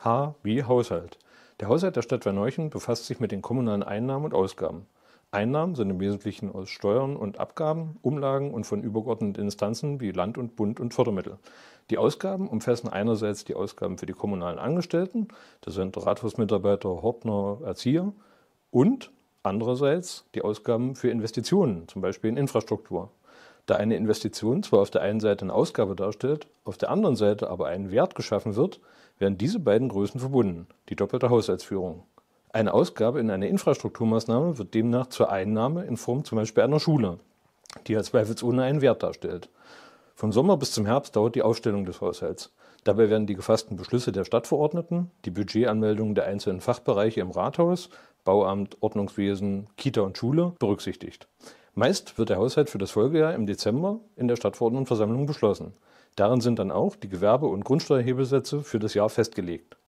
H wie Haushalt. Der Haushalt der Stadt Verneuchen befasst sich mit den kommunalen Einnahmen und Ausgaben. Einnahmen sind im Wesentlichen aus Steuern und Abgaben, Umlagen und von übergeordneten Instanzen wie Land und Bund und Fördermittel. Die Ausgaben umfassen einerseits die Ausgaben für die kommunalen Angestellten, das sind Rathausmitarbeiter, Hortner, Erzieher, und andererseits die Ausgaben für Investitionen, zum Beispiel in Infrastruktur da eine Investition zwar auf der einen Seite eine Ausgabe darstellt, auf der anderen Seite aber einen Wert geschaffen wird, werden diese beiden Größen verbunden, die doppelte Haushaltsführung. Eine Ausgabe in eine Infrastrukturmaßnahme wird demnach zur Einnahme in Form zum Beispiel einer Schule, die ja zweifelsohne einen Wert darstellt. Vom Sommer bis zum Herbst dauert die Aufstellung des Haushalts. Dabei werden die gefassten Beschlüsse der Stadtverordneten, die Budgetanmeldungen der einzelnen Fachbereiche im Rathaus Bauamt, Ordnungswesen, Kita und Schule berücksichtigt. Meist wird der Haushalt für das Folgejahr im Dezember in der Stadtverordnetenversammlung beschlossen. Darin sind dann auch die Gewerbe- und Grundsteuerhebesätze für das Jahr festgelegt